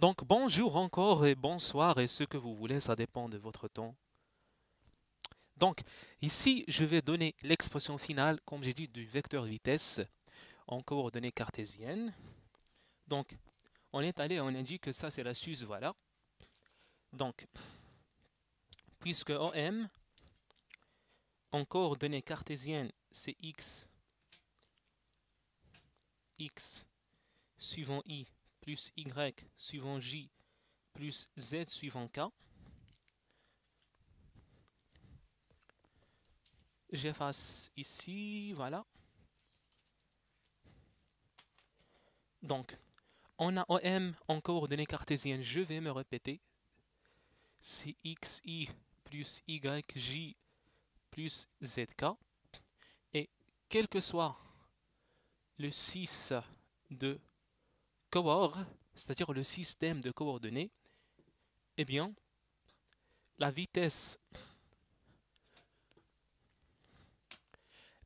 Donc bonjour encore et bonsoir et ce que vous voulez, ça dépend de votre temps. Donc ici, je vais donner l'expression finale, comme j'ai dit, du vecteur vitesse en coordonnées cartésiennes. Donc on est allé, on a dit que ça c'est la sus, voilà. Donc, puisque OM, en coordonnées cartésiennes, c'est x, x suivant i plus y suivant j plus z suivant k. J'efface ici, voilà. Donc, on a OM en coordonnées cartésiennes. Je vais me répéter. C'est xi plus yj plus zk. Et quel que soit le 6 de c'est-à-dire le système de coordonnées, eh bien, la vitesse,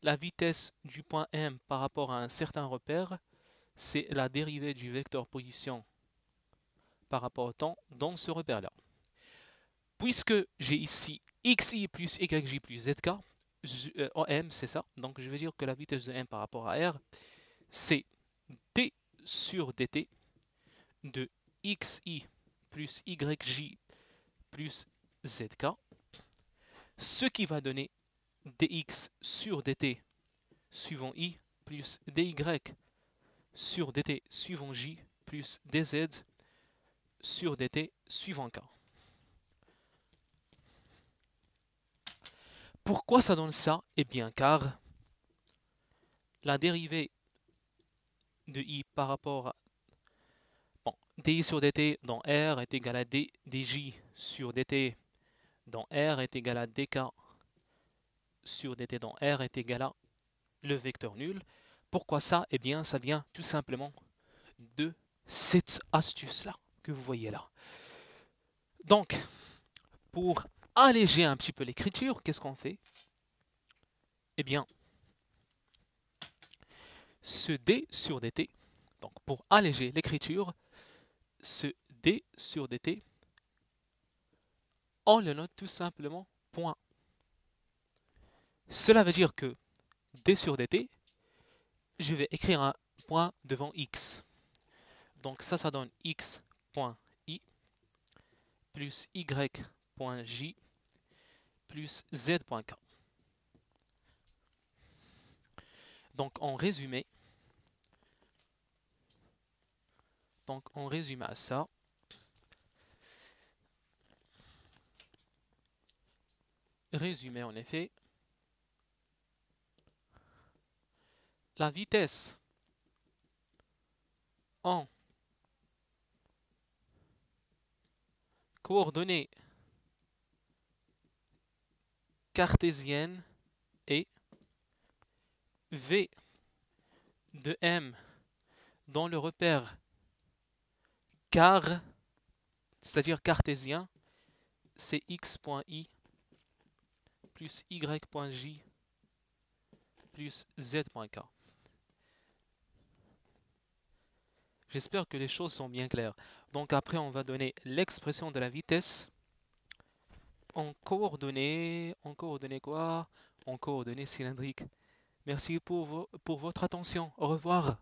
la vitesse du point M par rapport à un certain repère, c'est la dérivée du vecteur position par rapport au temps dans ce repère-là. Puisque j'ai ici xi plus yj plus zk, euh, OM, c'est ça, donc je vais dire que la vitesse de m par rapport à r, c'est d sur dt de xi plus yj plus zk, ce qui va donner dx sur dt suivant i plus dy sur dt suivant j plus dz sur dt suivant k. Pourquoi ça donne ça Eh bien car la dérivée de i par rapport à... Bon, d sur dt dans R est égal à d, dj sur dt dans R est égal à dk sur dt dans R est égal à le vecteur nul. Pourquoi ça Eh bien, ça vient tout simplement de cette astuce-là que vous voyez là. Donc, pour alléger un petit peu l'écriture, qu'est-ce qu'on fait Eh bien, ce D sur DT, donc pour alléger l'écriture, ce D sur DT, on le note tout simplement point. Cela veut dire que D sur DT, je vais écrire un point devant X. Donc ça, ça donne X.I plus Y J plus Z.K. Donc en résumé, Donc on résume à ça. Résumé en effet, la vitesse en coordonnées cartésiennes et V de M dans le repère car, c'est-à-dire cartésien, c'est x.i plus y.j plus z.k. J'espère que les choses sont bien claires. Donc après, on va donner l'expression de la vitesse en coordonnées, en coordonnées quoi En coordonnées cylindriques. Merci pour, pour votre attention. Au revoir.